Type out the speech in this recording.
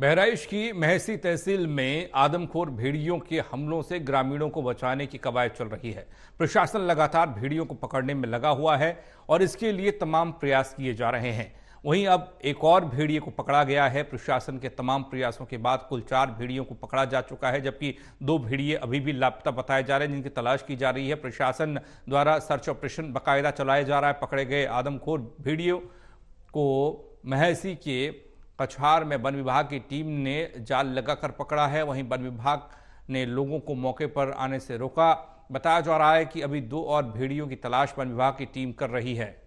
बहराइच की महसी तहसील में आदमखोर भेड़ियों के हमलों से ग्रामीणों को बचाने की कवायद चल रही है प्रशासन लगातार भेड़ियों को पकड़ने में लगा हुआ है और इसके लिए तमाम प्रयास किए जा रहे हैं वहीं अब एक और भेड़िए को पकड़ा गया है प्रशासन के तमाम प्रयासों के बाद कुल चार भेड़ियों को पकड़ा जा चुका है जबकि दो भेड़िए अभी भी लापता बताए जा रहे हैं जिनकी तलाश की जा रही है प्रशासन द्वारा सर्च ऑपरेशन बाकायदा चलाया जा रहा है पकड़े गए आदमखोर भेड़ियों को महसी के कछार में वन विभाग की टीम ने जाल लगाकर पकड़ा है वहीं वन विभाग ने लोगों को मौके पर आने से रोका बताया जा रहा है कि अभी दो और भेड़ियों की तलाश वन विभाग की टीम कर रही है